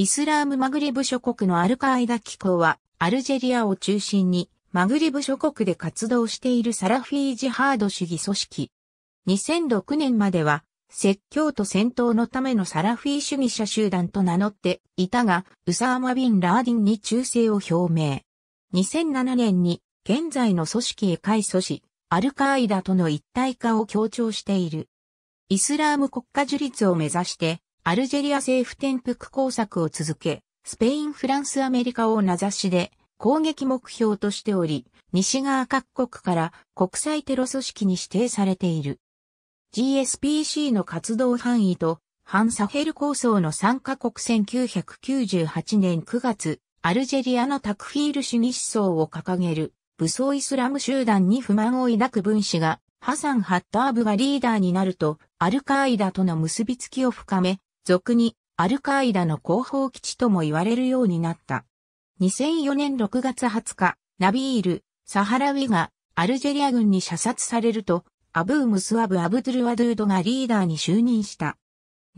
イスラームマグリブ諸国のアルカーイダ機構は、アルジェリアを中心に、マグリブ諸国で活動しているサラフィージハード主義組織。2006年までは、説教と戦闘のためのサラフィー主義者集団と名乗っていたが、ウサーマ・ビン・ラーディンに忠誠を表明。2007年に、現在の組織へ改組し、アルカーイダとの一体化を強調している。イスラーム国家樹立を目指して、アルジェリア政府転覆工作を続け、スペイン、フランス、アメリカを名指しで攻撃目標としており、西側各国から国際テロ組織に指定されている。GSPC の活動範囲と、反サヘル構想の参加国1998年9月、アルジェリアのタクフィール主義思想を掲げる武装イスラム集団に不満を抱く分子が、ハサン・ハッターブがリーダーになると、アルカーイダとの結びつきを深め、俗にアルカイダの広報基地とも言われるようになった。2004年6月20日、ナビール、サハラウィがアルジェリア軍に射殺されると、アブームスワブ・アブドゥルワドゥードがリーダーに就任した。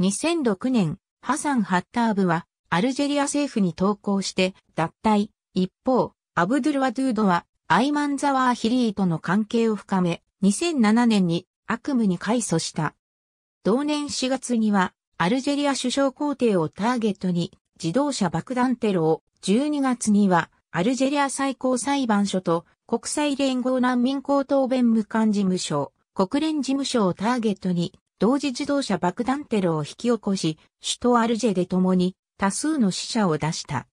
2006年、ハサン・ハッターブはアルジェリア政府に投降して脱退。一方、アブドゥルワドゥードはアイマンザワーヒリーとの関係を深め、2007年に悪夢に改祖した。同年4月にはアルジェリア首相皇帝をターゲットに自動車爆弾テロを12月にはアルジェリア最高裁判所と国際連合難民高等弁務官事務所、国連事務所をターゲットに同時自動車爆弾テロを引き起こし、首都アルジェで共に多数の死者を出した。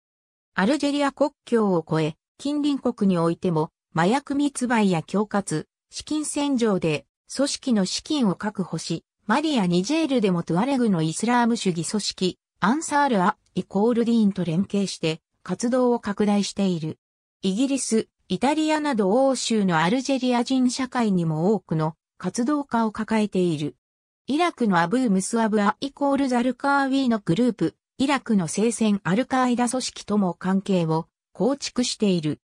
アルジェリア国境を越え、近隣国においても麻薬密売や恐喝、資金洗浄で組織の資金を確保し、マリア・ニジェールでもトゥアレグのイスラーム主義組織、アンサール・ア・イコールディーンと連携して活動を拡大している。イギリス、イタリアなど欧州のアルジェリア人社会にも多くの活動家を抱えている。イラクのアブー・ムスアブ・ア・イコール・ザルカーウィーのグループ、イラクの聖戦アルカイダ組織とも関係を構築している。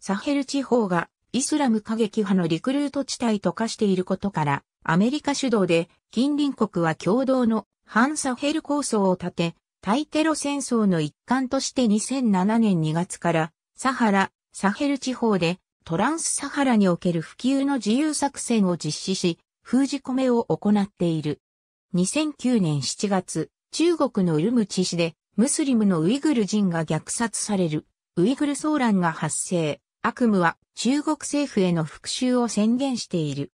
サヘル地方がイスラム過激派のリクルート地帯と化していることから、アメリカ主導で近隣国は共同の反サヘル構想を立て、対テロ戦争の一環として2007年2月からサハラ、サヘル地方でトランスサハラにおける普及の自由作戦を実施し、封じ込めを行っている。2009年7月、中国のウルムチ市でムスリムのウイグル人が虐殺されるウイグル騒乱が発生。悪夢は中国政府への復讐を宣言している。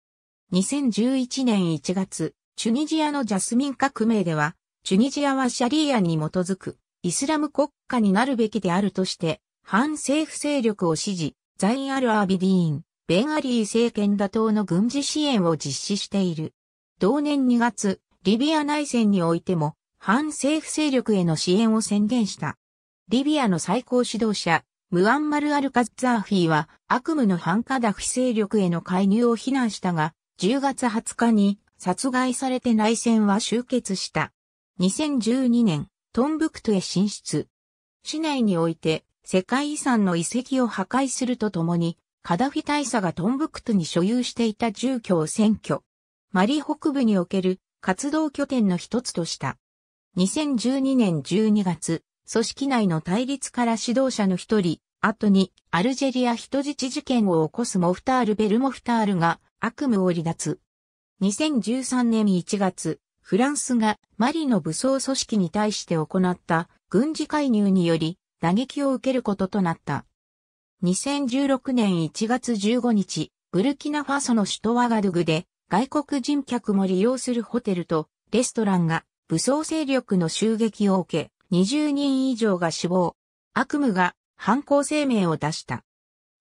2011年1月、チュニジアのジャスミン革命では、チュニジアはシャリーアに基づくイスラム国家になるべきであるとして、反政府勢力を支持、ザイン・アル・アービディーン、ベン・アリー政権打倒の軍事支援を実施している。同年2月、リビア内戦においても、反政府勢力への支援を宣言した。リビアの最高指導者、ムアンマル・アル・カッザーフィーは悪夢の反カダフ勢力への介入を非難したが、10月20日に殺害されて内戦は終結した。2012年、トンブクトへ進出。市内において世界遺産の遺跡を破壊するとともに、カダフィ大佐がトンブクトに所有していた住居を占拠。マリ北部における活動拠点の一つとした。2012年12月、組織内の対立から指導者の一人、後にアルジェリア人質事件を起こすモフタール・ベルモフタールが悪夢を離脱。2013年1月、フランスがマリの武装組織に対して行った軍事介入により打撃を受けることとなった。2016年1月15日、ブルキナファソの首都ワガドゥグで外国人客も利用するホテルとレストランが武装勢力の襲撃を受け、20人以上が死亡。悪夢が犯行声明を出した。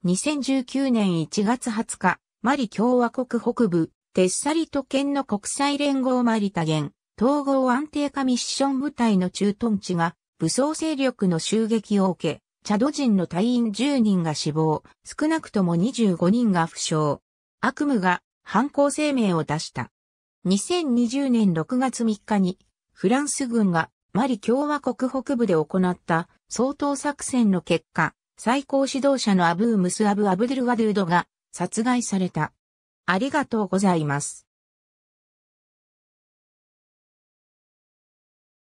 2019年1月20日、マリ共和国北部テッサリト県の国際連合マリタ元、統合安定化ミッション部隊の駐屯地が武装勢力の襲撃を受け、チャド人の隊員10人が死亡、少なくとも25人が負傷。悪夢が犯行声明を出した。2020年6月3日に、フランス軍がマリ共和国北部で行った総統作戦の結果、最高指導者のアブームス・アブ・アブドゥル・ワドゥードが殺害された。ありがとうございます。